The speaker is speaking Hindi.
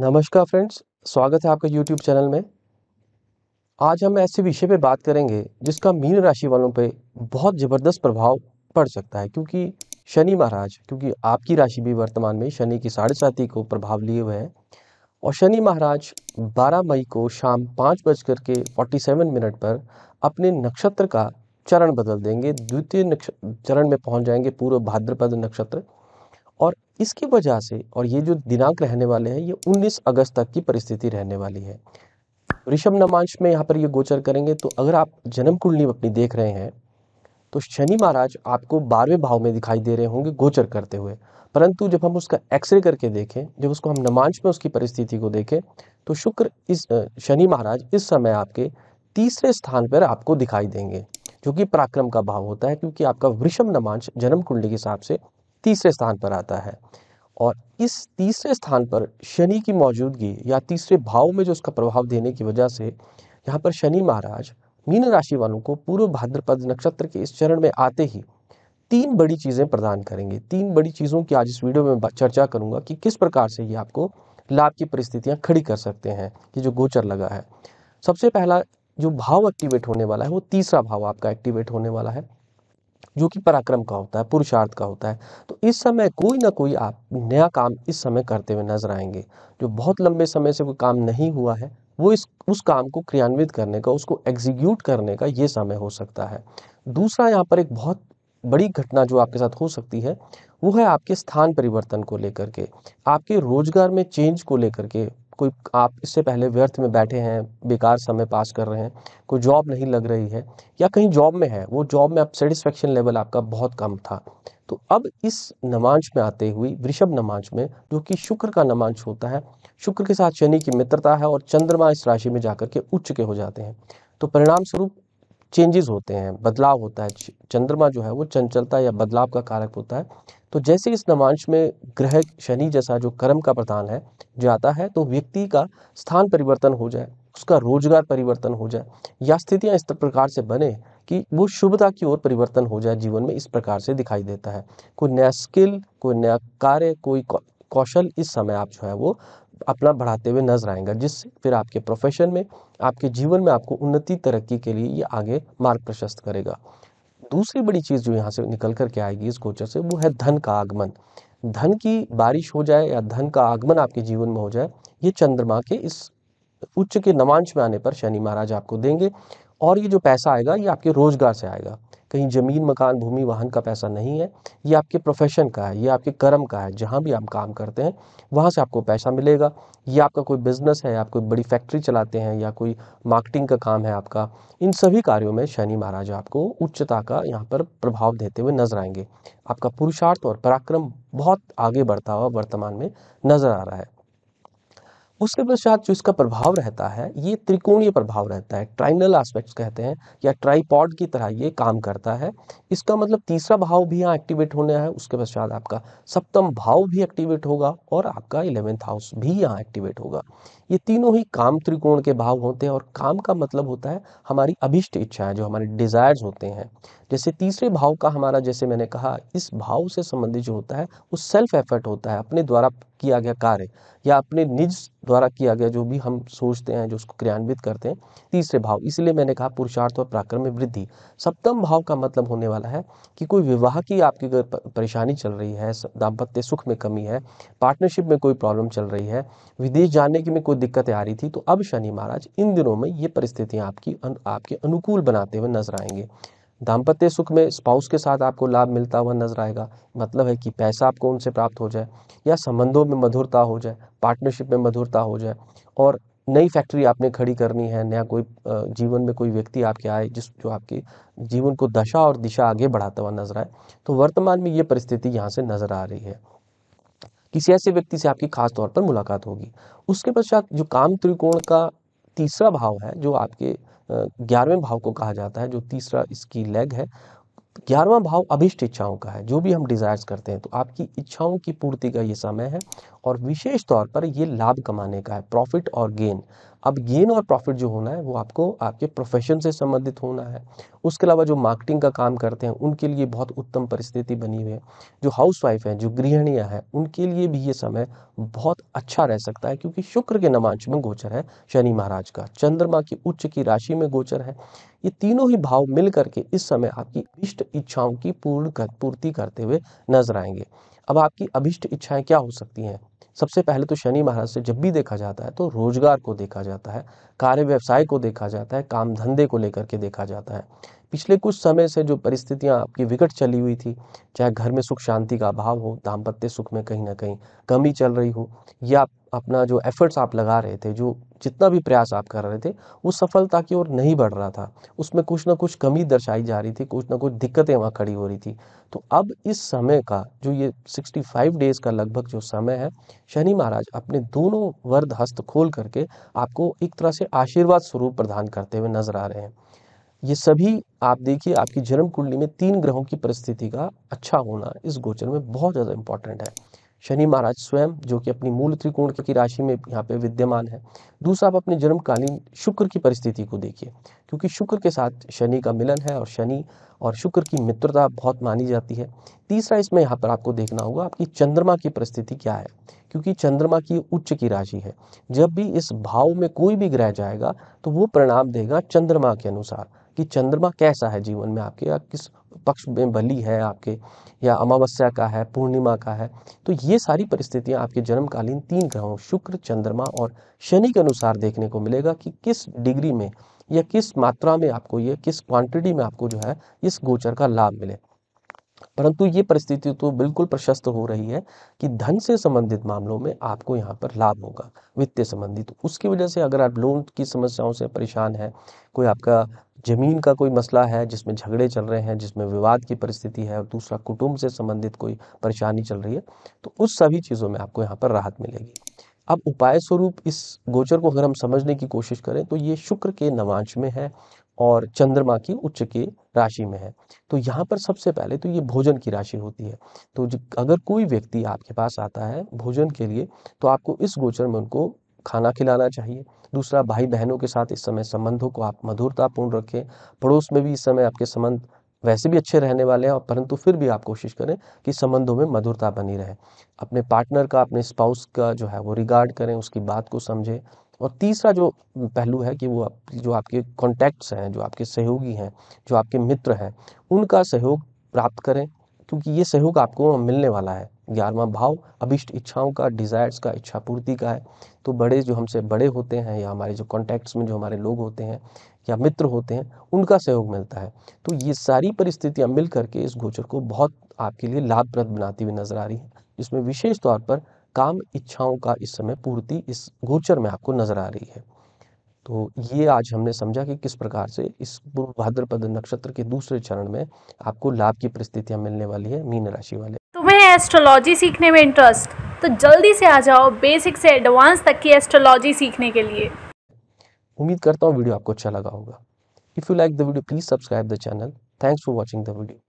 नमस्कार फ्रेंड्स स्वागत है आपका यूट्यूब चैनल में आज हम ऐसे विषय पर बात करेंगे जिसका मीन राशि वालों पे बहुत ज़बरदस्त प्रभाव पड़ सकता है क्योंकि शनि महाराज क्योंकि आपकी राशि भी वर्तमान में शनि की साढ़े साथी को प्रभाव लिए हुए हैं और शनि महाराज 12 मई को शाम पाँच बज कर के फोर्टी मिनट पर अपने नक्षत्र का चरण बदल देंगे द्वितीय चरण में पहुँच जाएंगे पूर्व भाद्रपद नक्षत्र और इसकी वजह से और ये जो दिनांक रहने वाले हैं ये 19 अगस्त तक की परिस्थिति रहने वाली है ऋषभ नमांश में यहाँ पर ये गोचर करेंगे तो अगर आप जन्म कुंडली अपनी देख रहे हैं तो शनि महाराज आपको बारहवें भाव में दिखाई दे रहे होंगे गोचर करते हुए परंतु जब हम उसका एक्सरे करके देखें जब उसको हम नमांश में उसकी परिस्थिति को देखें तो शुक्र इस शनि महाराज इस समय आपके तीसरे स्थान पर आपको दिखाई देंगे जो कि पराक्रम का भाव होता है क्योंकि आपका वृषभ नमांश जन्म कुंडली के हिसाब से तीसरे स्थान पर आता है और इस तीसरे स्थान पर शनि की मौजूदगी या तीसरे भाव में जो उसका प्रभाव देने की वजह से यहाँ पर शनि महाराज मीन राशि वालों को पूर्व भाद्रपद नक्षत्र के इस चरण में आते ही तीन बड़ी चीज़ें प्रदान करेंगे तीन बड़ी चीज़ों की आज इस वीडियो में चर्चा करूंगा कि किस प्रकार से ये आपको लाभ की परिस्थितियां खड़ी कर सकते हैं कि जो गोचर लगा है सबसे पहला जो भाव एक्टिवेट होने वाला है वो तीसरा भाव आपका एक्टिवेट होने वाला है जो कि पराक्रम का होता है पुरुषार्थ का होता है तो इस समय कोई ना कोई आप नया काम इस समय करते हुए नजर आएंगे जो बहुत लंबे समय से कोई काम नहीं हुआ है वो इस उस काम को क्रियान्वित करने का उसको एग्जीक्यूट करने का ये समय हो सकता है दूसरा यहाँ पर एक बहुत बड़ी घटना जो आपके साथ हो सकती है वो है आपके स्थान परिवर्तन को लेकर के आपके रोजगार में चेंज को लेकर के कोई आप इससे पहले व्यर्थ में बैठे हैं बेकार समय पास कर रहे हैं कोई जॉब नहीं लग रही है या कहीं जॉब में है वो जॉब में आप सेटिस्फेक्शन लेवल आपका बहुत कम था तो अब इस नमांश में आते हुए वृषभ नमांश में जो कि शुक्र का नमांश होता है शुक्र के साथ शनि की मित्रता है और चंद्रमा इस राशि में जाकर के उच्च के हो जाते हैं तो परिणाम स्वरूप चेंजेस होते हैं बदलाव होता है चंद्रमा जो है वो चंचलता या बदलाव का कारक होता है तो जैसे इस नवांश में ग्रह शनि जैसा जो कर्म का प्रधान है जाता है तो व्यक्ति का स्थान परिवर्तन हो जाए उसका रोजगार परिवर्तन हो जाए या स्थितियाँ इस प्रकार से बने कि वो शुभता की ओर परिवर्तन हो जाए जीवन में इस प्रकार से दिखाई देता है कोई नया स्किल कोई नया कार्य कोई कौशल इस समय आप जो है वो अपना बढ़ाते हुए नजर आएंगे जिससे फिर आपके प्रोफेशन में आपके जीवन में आपको उन्नति तरक्की के लिए ये आगे मार्ग प्रशस्त करेगा दूसरी बड़ी चीज़ जो यहाँ से निकल कर के आएगी इस गोचर से वो है धन का आगमन धन की बारिश हो जाए या धन का आगमन आपके जीवन में हो जाए ये चंद्रमा के इस उच्च के नवांश में आने पर शनि महाराज आपको देंगे और ये जो पैसा आएगा ये आपके रोजगार से आएगा कहीं ज़मीन मकान भूमि वाहन का पैसा नहीं है ये आपके प्रोफेशन का है ये आपके कर्म का है जहाँ भी आप काम करते हैं वहाँ से आपको पैसा मिलेगा ये आपका कोई बिजनेस है आप कोई बड़ी फैक्ट्री चलाते हैं या कोई मार्केटिंग का काम है आपका इन सभी कार्यों में शनि महाराज आपको उच्चता का यहाँ पर प्रभाव देते हुए नजर आएंगे आपका पुरुषार्थ और पराक्रम बहुत आगे बढ़ता हुआ वर्तमान में नजर आ रहा है उसके पश्चात जो इसका प्रभाव रहता है ये त्रिकोणीय प्रभाव रहता है ट्राइनल एस्पेक्ट्स कहते हैं या ट्राईपॉड की तरह ये काम करता है इसका मतलब तीसरा भाव भी यहाँ एक्टिवेट होने है उसके पश्चात आपका सप्तम भाव भी एक्टिवेट होगा और आपका इलेवेंथ हाउस भी यहाँ एक्टिवेट होगा ये तीनों ही काम त्रिकोण के भाव होते हैं और काम का मतलब होता है हमारी अभिष्ट इच्छाएं जो हमारे डिज़ायर्स होते हैं जैसे तीसरे भाव का हमारा जैसे मैंने कहा इस भाव से संबंधित जो होता है वो सेल्फ एफर्ट होता है अपने द्वारा किया गया कार्य या अपने निज द्वारा किया गया जो भी हम सोचते हैं जो उसको क्रियान्वित करते हैं तीसरे भाव इसलिए मैंने कहा पुरुषार्थ और पराक्रम में वृद्धि सप्तम भाव का मतलब होने वाला है कि कोई विवाह की आपके घर परेशानी चल रही है दाम्पत्य सुख में कमी है पार्टनरशिप में कोई प्रॉब्लम चल रही है विदेश जाने की में कोई दिक्कतें आ रही थी तो अब शनि महाराज इन दिनों में ये परिस्थितियाँ आपकी आपके अनुकूल बनाते हुए नजर आएंगे दाम्पत्य सुख में स्पाउस के साथ आपको लाभ मिलता हुआ नजर आएगा मतलब है कि पैसा आपको उनसे प्राप्त हो जाए या संबंधों में मधुरता हो जाए पार्टनरशिप में मधुरता हो जाए और नई फैक्ट्री आपने खड़ी करनी है नया कोई जीवन में कोई व्यक्ति आपके आए जिस जो आपके जीवन को दशा और दिशा आगे बढ़ाता हुआ नजर आए तो वर्तमान में ये परिस्थिति यहाँ से नजर आ रही है किसी ऐसे व्यक्ति से आपकी खास तौर पर मुलाकात होगी उसके पश्चात जो काम त्रिकोण का तीसरा भाव है जो आपके ग्यारहवें भाव को कहा जाता है जो तीसरा इसकी लेग है ग्यारहवा भाव अभिष्ट इच्छाओं का है जो भी हम डिज़ायर्स करते हैं तो आपकी इच्छाओं की पूर्ति का ये समय है और विशेष तौर पर ये लाभ कमाने का है प्रॉफिट और गेन अब गेन और प्रॉफिट जो होना है वो आपको आपके प्रोफेशन से संबंधित होना है उसके अलावा जो मार्केटिंग का काम करते हैं उनके लिए बहुत उत्तम परिस्थिति बनी हुई है जो हाउस वाइफ है जो गृहणियाँ हैं उनके लिए भी ये समय बहुत अच्छा रह सकता है क्योंकि शुक्र के नमांश में गोचर है शनि महाराज का चंद्रमा की उच्च की राशि में गोचर है ये तीनों ही भाव मिल करके इस समय आपकी इष्ट इच्छाओं की पूर्ण पूर्ति करते हुए नजर आएंगे अब आपकी अभिष्ट इच्छाएं क्या हो सकती हैं सबसे पहले तो शनि महाराज से जब भी देखा जाता है तो रोजगार को देखा जाता है कार्य व्यवसाय को देखा जाता है काम धंधे को लेकर के देखा जाता है पिछले कुछ समय से जो परिस्थितियां आपकी विकट चली हुई थी चाहे घर में सुख शांति का अभाव हो दाम्पत्य सुख में कहीं ना कहीं कमी चल रही हो या अपना जो एफर्ट्स आप लगा रहे थे जो जितना भी प्रयास आप कर रहे थे वो सफलता की ओर नहीं बढ़ रहा था उसमें कुछ ना कुछ कमी दर्शाई जा रही थी कुछ ना कुछ दिक्कतें वहाँ खड़ी हो रही थी तो अब इस समय का जो ये 65 डेज का लगभग जो समय है शनि महाराज अपने दोनों वर्द हस्त खोल करके आपको एक तरह से आशीर्वाद स्वरूप प्रदान करते हुए नजर आ रहे हैं ये सभी आप देखिए आपकी जन्म कुंडली में तीन ग्रहों की परिस्थिति का अच्छा होना इस गोचर में बहुत ज़्यादा इंपॉर्टेंट है शनि महाराज स्वयं जो कि अपनी मूल त्रिकोण की राशि में यहाँ पे विद्यमान है दूसरा आप अपने जन्मकालीन शुक्र की परिस्थिति को देखिए क्योंकि शुक्र के साथ शनि का मिलन है और शनि और शुक्र की मित्रता बहुत मानी जाती है तीसरा इसमें यहाँ पर आपको देखना होगा आपकी चंद्रमा की परिस्थिति क्या है क्योंकि चंद्रमा की उच्च की राशि है जब भी इस भाव में कोई भी ग्रह जाएगा तो वो परिणाम देगा चंद्रमा के अनुसार कि चंद्रमा कैसा है जीवन में आपके या किस पक्ष में बलि है आपके या अमावस्या का है पूर्णिमा का है तो ये सारी परिस्थितियां आपके जन्मकालीन तीन ग्रहों शुक्र चंद्रमा और शनि के अनुसार देखने को मिलेगा कि किस डिग्री में या किस मात्रा में आपको ये किस क्वांटिटी में आपको जो है इस गोचर का लाभ मिले परंतु ये परिस्थिति तो बिल्कुल प्रशस्त हो रही है कि धन से संबंधित मामलों में आपको यहाँ पर लाभ होगा वित्तीय संबंधित उसकी वजह से अगर आप लोन की समस्याओं से परेशान हैं कोई आपका ज़मीन का कोई मसला है जिसमें झगड़े चल रहे हैं जिसमें विवाद की परिस्थिति है और दूसरा कुटुंब से संबंधित कोई परेशानी चल रही है तो उस सभी चीज़ों में आपको यहाँ पर राहत मिलेगी अब उपाय स्वरूप इस गोचर को अगर हम समझने की कोशिश करें तो ये शुक्र के नवांश में है और चंद्रमा की उच्च की राशि में है तो यहाँ पर सबसे पहले तो ये भोजन की राशि होती है तो अगर कोई व्यक्ति आपके पास आता है भोजन के लिए तो आपको इस गोचर में उनको खाना खिलाना चाहिए दूसरा भाई बहनों के साथ इस समय संबंधों को आप मधुरतापूर्ण रखें पड़ोस में भी इस समय आपके संबंध वैसे भी अच्छे रहने वाले हैं और परंतु फिर भी आप कोशिश करें कि संबंधों में मधुरता बनी रहे अपने पार्टनर का अपने स्पाउस का जो है वो रिगार्ड करें उसकी बात को समझें और तीसरा जो पहलू है कि वो आप, जो आपके कॉन्टैक्ट्स हैं जो आपके सहयोगी हैं जो आपके मित्र हैं उनका सहयोग प्राप्त करें क्योंकि ये सहयोग आपको मिलने वाला है ग्यारहवा भाव अभिष्ट इच्छाओं का डिज़ायर्स का इच्छा पूर्ति का है तो बड़े जो हमसे बड़े होते हैं या हमारे जो कॉन्टैक्ट्स में जो हमारे लोग होते हैं या मित्र होते हैं उनका सहयोग मिलता है तो ये सारी परिस्थितियाँ मिल करके इस गोचर को बहुत आपके लिए लाभप्रद बनाती हुई नज़र आ रही है इसमें विशेष तौर पर काम इच्छाओं का इस समय पूर्ति इस गोचर में आपको नजर आ रही है तो ये आज हमने समझा कि किस प्रकार से इस पूर्व भाद्रपद नक्षत्र के दूसरे चरण में आपको लाभ की परिस्थितियां मिलने वाली है मीन राशि वाले तुम्हें एस्ट्रोलॉजी सीखने में इंटरेस्ट तो जल्दी से आ जाओ बेसिक से एडवांस तक की एस्ट्रोलॉजी सीखने के लिए उम्मीद करता हूँ वीडियो आपको अच्छा लगा होगा if you like the video please subscribe the channel thanks for watching the video